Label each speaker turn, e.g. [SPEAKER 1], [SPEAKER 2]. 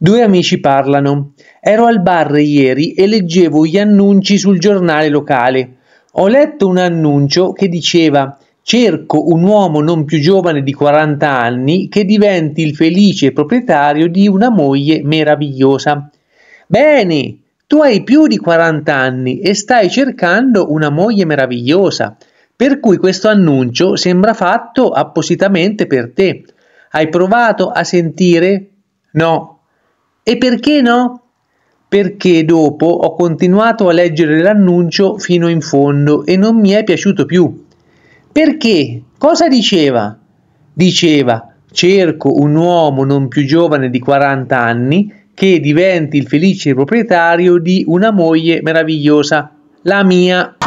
[SPEAKER 1] Due amici parlano. Ero al bar ieri e leggevo gli annunci sul giornale locale. Ho letto un annuncio che diceva Cerco un uomo non più giovane di 40 anni che diventi il felice proprietario di una moglie meravigliosa. Bene, tu hai più di 40 anni e stai cercando una moglie meravigliosa, per cui questo annuncio sembra fatto appositamente per te. Hai provato a sentire? No, e perché no? Perché dopo ho continuato a leggere l'annuncio fino in fondo e non mi è piaciuto più. Perché? Cosa diceva? Diceva, cerco un uomo non più giovane di 40 anni che diventi il felice proprietario di una moglie meravigliosa, la mia